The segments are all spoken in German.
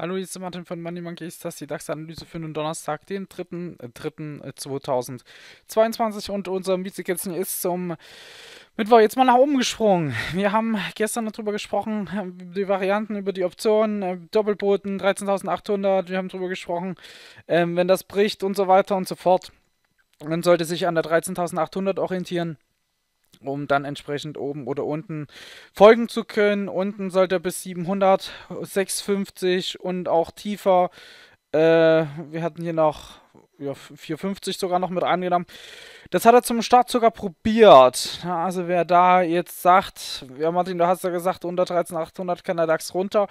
Hallo, hier ist Martin von Money Monkeys. Das ist die DAX-Analyse für den Donnerstag, den 3.3.2022. Äh, äh, und unser Mietzekätzchen ist zum Mittwoch jetzt mal nach oben gesprungen. Wir haben gestern darüber gesprochen, äh, die Varianten über die Optionen, Doppelboten, 13.800. Wir haben darüber gesprochen, ähm, wenn das bricht und so weiter und so fort. Man sollte sich an der 13.800 orientieren um dann entsprechend oben oder unten folgen zu können. Unten sollte er bis 700, 650 und auch tiefer. Äh, wir hatten hier noch ja, 450 sogar noch mit angenommen. Das hat er zum Start sogar probiert. Also wer da jetzt sagt, ja Martin, du hast ja gesagt, unter 13800 kann der DAX runter.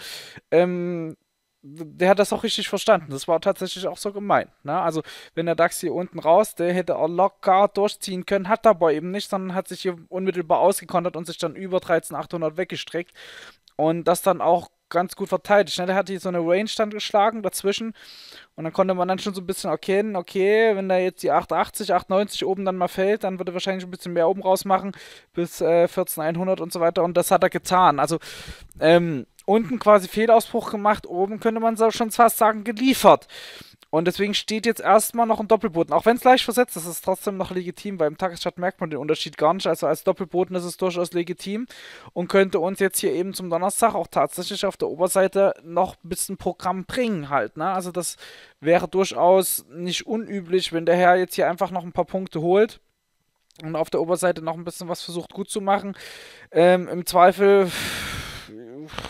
Ähm, der hat das auch richtig verstanden. Das war tatsächlich auch so gemeint. Ne? Also, wenn der DAX hier unten raus, der hätte auch locker durchziehen können, hat aber eben nicht, sondern hat sich hier unmittelbar ausgekontert und sich dann über 13.800 weggestreckt und das dann auch ganz gut verteidigt. Ne? Der hat hier so eine Range dann geschlagen dazwischen und dann konnte man dann schon so ein bisschen erkennen, okay, wenn da jetzt die 880, 890 oben dann mal fällt, dann würde er wahrscheinlich ein bisschen mehr oben raus machen bis äh, 14.100 und so weiter und das hat er getan. Also, ähm, unten quasi Fehlausbruch gemacht, oben könnte man schon fast sagen, geliefert. Und deswegen steht jetzt erstmal noch ein Doppelboden. Auch wenn es leicht versetzt ist, ist es trotzdem noch legitim, weil im Tagesstart merkt man den Unterschied gar nicht. Also als Doppelboden ist es durchaus legitim und könnte uns jetzt hier eben zum Donnerstag auch tatsächlich auf der Oberseite noch ein bisschen Programm bringen halt. Ne? Also das wäre durchaus nicht unüblich, wenn der Herr jetzt hier einfach noch ein paar Punkte holt und auf der Oberseite noch ein bisschen was versucht gut zu machen. Ähm, Im Zweifel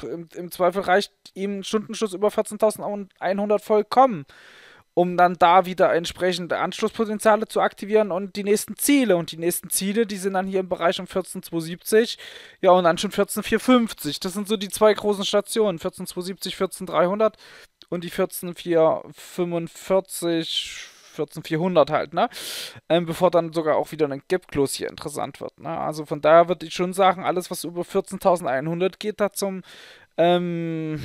im, im Zweifel reicht ihm ein Stundenschuss über 14.100 vollkommen, um dann da wieder entsprechende Anschlusspotenziale zu aktivieren und die nächsten Ziele. Und die nächsten Ziele, die sind dann hier im Bereich um 14.270, ja, und dann schon 14.450. Das sind so die zwei großen Stationen, 14.270, 14.300 und die 14.445 14400 halt, ne? Ähm, bevor dann sogar auch wieder ein Gap Close hier interessant wird, ne? Also von daher würde ich schon sagen, alles was über 14100 geht, hat zum ähm,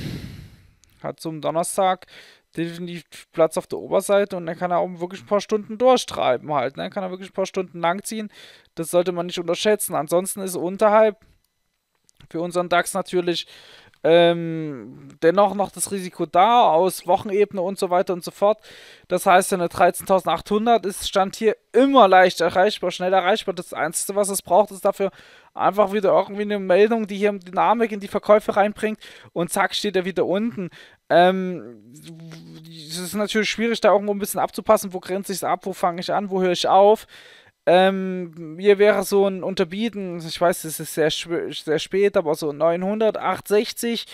hat zum Donnerstag definitiv Platz auf der Oberseite und dann kann er auch wirklich ein paar Stunden durchtreiben halt, ne? Kann er wirklich ein paar Stunden langziehen. Das sollte man nicht unterschätzen. Ansonsten ist unterhalb für unseren DAX natürlich ähm, dennoch noch das Risiko da aus Wochenebene und so weiter und so fort. Das heißt, eine 13.800 ist Stand hier immer leicht erreichbar, schnell erreichbar. Das Einzige, was es braucht, ist dafür einfach wieder irgendwie eine Meldung, die hier Dynamik in die Verkäufe reinbringt und zack, steht er wieder unten. Ähm, es ist natürlich schwierig, da irgendwo ein bisschen abzupassen, wo grenze ich es ab, wo fange ich an, wo höre ich auf. Ähm, hier wäre so ein Unterbieten, ich weiß, es ist sehr, sehr spät, aber so 900, 860.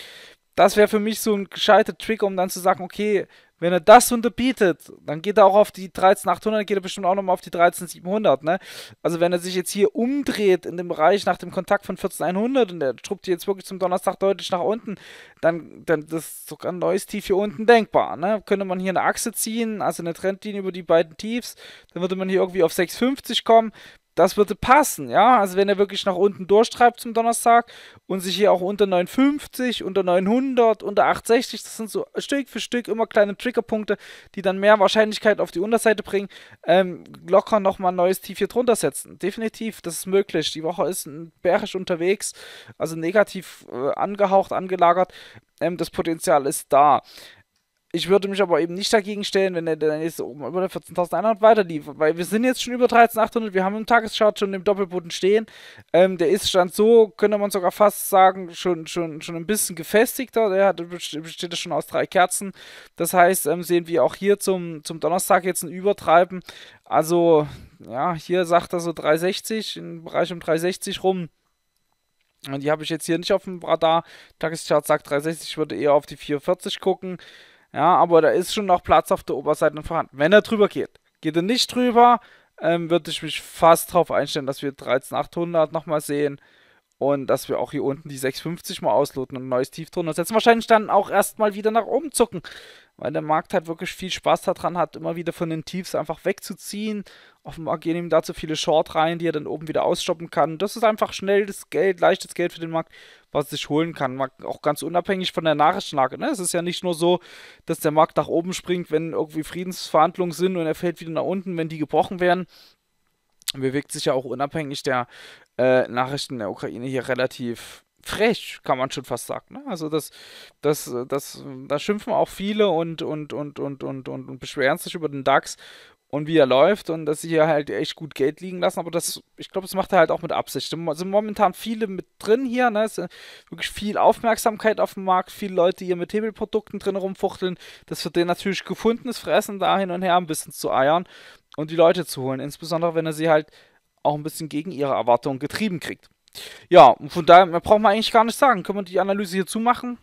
Das wäre für mich so ein gescheiter Trick, um dann zu sagen, okay, wenn er das unterbietet, dann geht er auch auf die 13800, geht er bestimmt auch nochmal auf die 13700, ne? Also wenn er sich jetzt hier umdreht in dem Bereich nach dem Kontakt von 14100 und er schrubbt jetzt wirklich zum Donnerstag deutlich nach unten, dann, dann das ist sogar ein neues Tief hier unten denkbar, ne? Könnte man hier eine Achse ziehen, also eine Trendlinie über die beiden Tiefs, dann würde man hier irgendwie auf 650 kommen, das würde passen, ja. Also wenn er wirklich nach unten durchtreibt zum Donnerstag und sich hier auch unter 950, unter 900, unter 860, das sind so Stück für Stück immer kleine Triggerpunkte, die dann mehr Wahrscheinlichkeit auf die Unterseite bringen, ähm, locker nochmal ein neues Tief hier drunter setzen. Definitiv, das ist möglich. Die Woche ist bärisch unterwegs, also negativ äh, angehaucht, angelagert. Ähm, das Potenzial ist da ich würde mich aber eben nicht dagegen stellen, wenn er dann jetzt oben über der 14.100 weiterlief, weil wir sind jetzt schon über 13.800, wir haben im Tageschart schon im Doppelboden stehen. Ähm, der ist stand so, könnte man sogar fast sagen, schon, schon, schon ein bisschen gefestigter. Der hat, besteht schon aus drei Kerzen. Das heißt, ähm, sehen wir auch hier zum, zum Donnerstag jetzt ein Übertreiben. Also, ja, hier sagt er so 360, im Bereich um 360 rum. Und die habe ich jetzt hier nicht auf dem Radar. Tageschart sagt 360, ich würde eher auf die 440 gucken. Ja, aber da ist schon noch Platz auf der Oberseite vorhanden. Wenn er drüber geht, geht er nicht drüber, ähm, würde ich mich fast darauf einstellen, dass wir 13800 nochmal sehen und dass wir auch hier unten die 650 mal ausloten und ein neues Tief drunter setzen. Wahrscheinlich dann auch erstmal wieder nach oben zucken, weil der Markt halt wirklich viel Spaß daran hat, immer wieder von den Tiefs einfach wegzuziehen offenbar gehen ihm dazu viele Short rein, die er dann oben wieder ausstoppen kann. Das ist einfach schnelles Geld, leichtes Geld für den Markt, was er sich holen kann. Auch ganz unabhängig von der Nachrichtenlage. Ne? Es ist ja nicht nur so, dass der Markt nach oben springt, wenn irgendwie Friedensverhandlungen sind und er fällt wieder nach unten, wenn die gebrochen werden. Bewegt sich ja auch unabhängig der äh, Nachrichten der Ukraine hier relativ frech, kann man schon fast sagen. Ne? Also das, das, das, da schimpfen auch viele und, und, und, und, und, und, und beschweren sich über den DAX und wie er läuft und dass sie hier halt echt gut Geld liegen lassen. Aber das, ich glaube, das macht er halt auch mit Absicht. Es sind momentan viele mit drin hier, ne? Es ist wirklich viel Aufmerksamkeit auf dem Markt, viele Leute hier mit Hebelprodukten drin rumfuchteln. Das wird denen natürlich gefundenes Fressen, da hin und her ein bisschen zu eiern und die Leute zu holen. Insbesondere, wenn er sie halt auch ein bisschen gegen ihre Erwartungen getrieben kriegt. Ja, von daher braucht man eigentlich gar nicht sagen. Können wir die Analyse hier zumachen?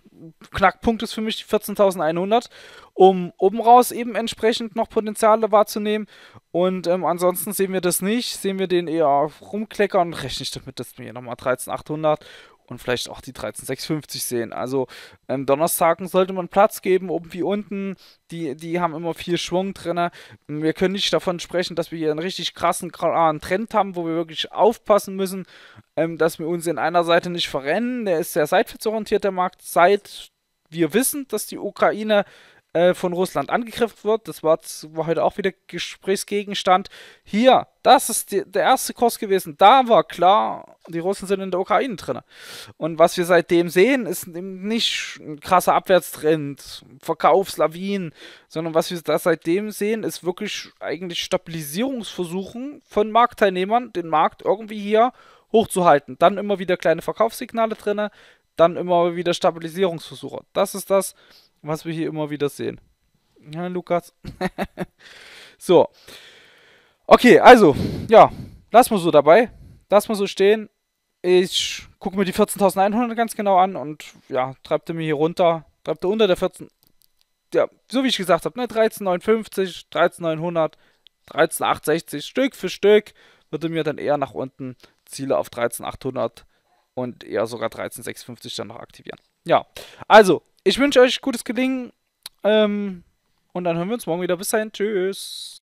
Knackpunkt ist für mich die 14.100, um oben raus eben entsprechend noch Potenziale wahrzunehmen. Und ähm, ansonsten sehen wir das nicht, sehen wir den eher rumkleckern. Rechne ich damit, dass wir hier nochmal 13.800 und vielleicht auch die 13650 sehen. Also ähm, Donnerstagen sollte man Platz geben, oben wie unten. Die, die haben immer viel Schwung drin. Wir können nicht davon sprechen, dass wir hier einen richtig krassen, klaren Trend haben, wo wir wirklich aufpassen müssen, ähm, dass wir uns in einer Seite nicht verrennen. Der ist sehr seitwärtsorientiert, der Markt, seit wir wissen, dass die Ukraine äh, von Russland angegriffen wird. Das war, war, heute auch wieder Gesprächsgegenstand. Hier, das ist die, der erste Kurs gewesen. Da war klar, die Russen sind in der Ukraine drin. Und was wir seitdem sehen, ist nicht ein krasser Abwärtstrend, Verkaufslawinen, sondern was wir da seitdem sehen, ist wirklich eigentlich Stabilisierungsversuchen von Marktteilnehmern, den Markt irgendwie hier hochzuhalten. Dann immer wieder kleine Verkaufssignale drin, dann immer wieder Stabilisierungsversuche. Das ist das, was wir hier immer wieder sehen. Ja, Lukas. so. Okay, also, ja, lass mal so dabei. Lass mal so stehen. Ich gucke mir die 14.100 ganz genau an und ja, treibt er mir hier runter. Treibt er unter der 14. Ja, so wie ich gesagt habe, ne? 13.950, 13.900, 13.860. Stück für Stück würde mir dann eher nach unten Ziele auf 13.800 und eher sogar 13.650 dann noch aktivieren. Ja, also ich wünsche euch gutes Gelingen. Ähm, und dann hören wir uns morgen wieder. Bis dahin. Tschüss.